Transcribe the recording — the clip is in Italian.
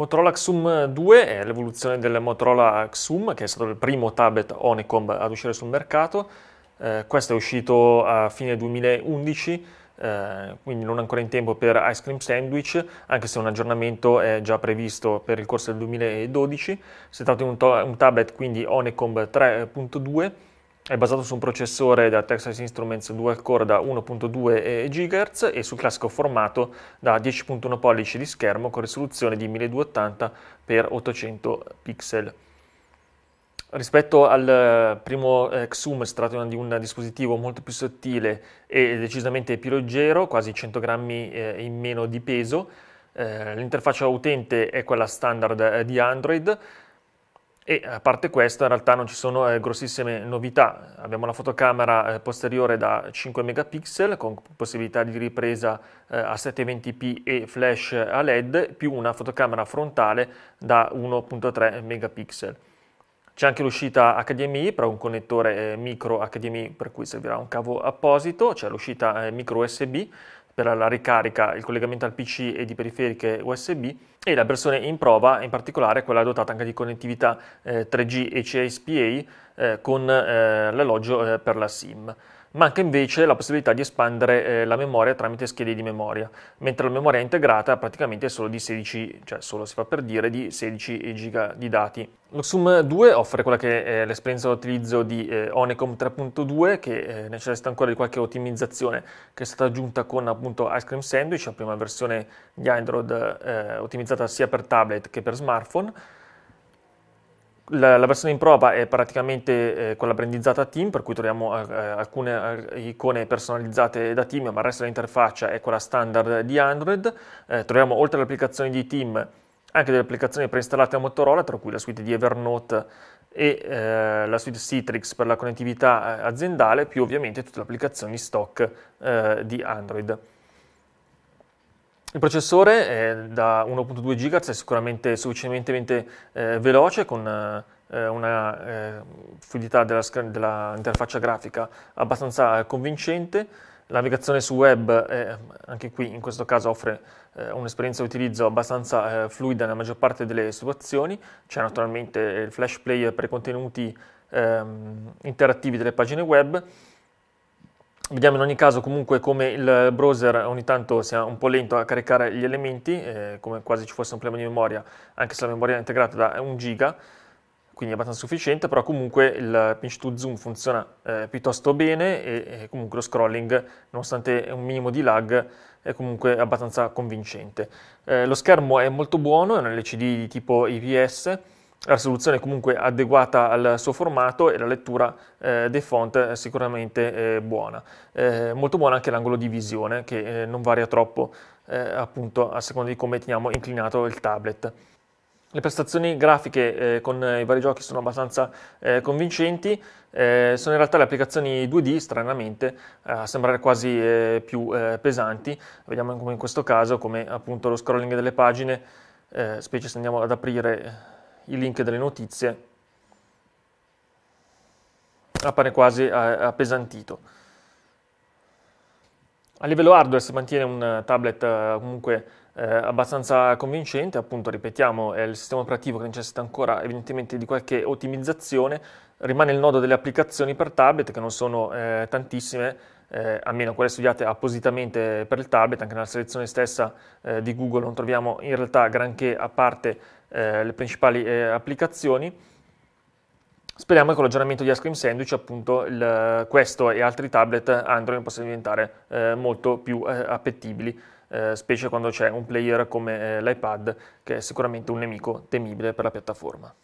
Motorola XUM 2 è l'evoluzione del Motorola XUM, che è stato il primo tablet Honeycomb ad uscire sul mercato. Eh, questo è uscito a fine 2011, eh, quindi non ancora in tempo per Ice Cream Sandwich, anche se un aggiornamento è già previsto per il corso del 2012. Si tratta di un, to- un tablet quindi Honeycomb 3.2 è basato su un processore da Texas Instruments dual core da 1.2 GHz e sul classico formato da 10.1 pollici di schermo con risoluzione di 1280x800 pixel. Rispetto al eh, primo eh, Xum si tratta di un dispositivo molto più sottile e decisamente più leggero, quasi 100 grammi eh, in meno di peso. L'interfaccia utente è quella standard di Android, e a parte questo in realtà non ci sono eh, grossissime novità. Abbiamo una fotocamera eh, posteriore da 5 megapixel con possibilità di ripresa eh, a 720p e flash eh, a LED più una fotocamera frontale da 1.3 megapixel. C'è anche l'uscita HDMI per un connettore eh, micro HDMI per cui servirà un cavo apposito, c'è l'uscita eh, micro USB per la ricarica, il collegamento al PC e di periferiche USB e la versione in prova, in particolare quella dotata anche di connettività eh, 3G e CSPA eh, con eh, l'alloggio eh, per la SIM. Manca invece la possibilità di espandere eh, la memoria tramite schede di memoria, mentre la memoria integrata praticamente è solo di 16, cioè solo si fa per dire, di 16 giga di dati. Lo Xum 2 offre quella che è l'esperienza d'utilizzo di eh, Onecom 3.2 che eh, necessita ancora di qualche ottimizzazione che è stata aggiunta con appunto Ice Cream Sandwich, la prima versione di Android eh, ottimizzata sia per tablet che per smartphone la, la, versione in prova è praticamente eh, quella brandizzata a team, per cui troviamo eh, eh alcune eh, icone personalizzate da team, ma il resto dell'interfaccia è quella standard di Android. Eh, troviamo oltre alle applicazioni di team anche delle applicazioni preinstallate a Motorola, tra cui la suite di Evernote e eh, la suite Citrix per la connettività aziendale, più ovviamente tutte le applicazioni stock di Android. Il processore da 1.2 GHz è sicuramente sufficientemente eh, veloce con eh, una eh, fluidità dell'interfaccia grafica abbastanza convincente. La navigazione su web anche qui in questo caso offre eh, un'esperienza di utilizzo abbastanza eh, fluida nella maggior parte delle situazioni. C'è naturalmente il flash player per i contenuti ehm, interattivi delle pagine web Vediamo in ogni caso comunque come il browser ogni tanto sia un po' lento a caricare gli elementi, eh, come quasi ci fosse un problema di memoria, anche se la memoria è integrata da 1 giga, quindi è abbastanza sufficiente, però comunque il pinch to zoom funziona eh, piuttosto bene e, e, comunque lo scrolling, nonostante un minimo di lag, è comunque abbastanza convincente. Eh, lo schermo è molto buono, è un LCD di tipo IPS, la soluzione comunque adeguata al suo formato e la lettura eh, dei font è sicuramente eh, buona. Eh, molto buona anche l'angolo di visione che eh, non varia troppo eh, appunto a seconda di come teniamo inclinato il tablet. Le prestazioni grafiche eh, con i vari giochi sono abbastanza eh, convincenti, eh, sono in realtà le applicazioni 2D, stranamente, a sembrare quasi eh, più pesanti, vediamo come in questo caso, come appunto lo scrolling delle pagine, specie se andiamo ad aprire i link delle notizie appare quasi eh, appesantito. A livello hardware si mantiene un tablet eh, comunque eh, abbastanza convincente, appunto ripetiamo è il sistema operativo che necessita ancora evidentemente di qualche ottimizzazione, rimane il nodo delle applicazioni per tablet che non sono eh, tantissime, eh, almeno quelle studiate appositamente per il tablet, anche nella selezione stessa eh, di Google non troviamo in realtà granché a parte eh, le principali eh, applicazioni. Speriamo che con l'aggiornamento di Ice Cream Sandwich appunto il, questo e altri tablet Android possano diventare eh, molto più eh, appetibili, specie quando c'è un player come l'iPad che è sicuramente un nemico temibile per la piattaforma.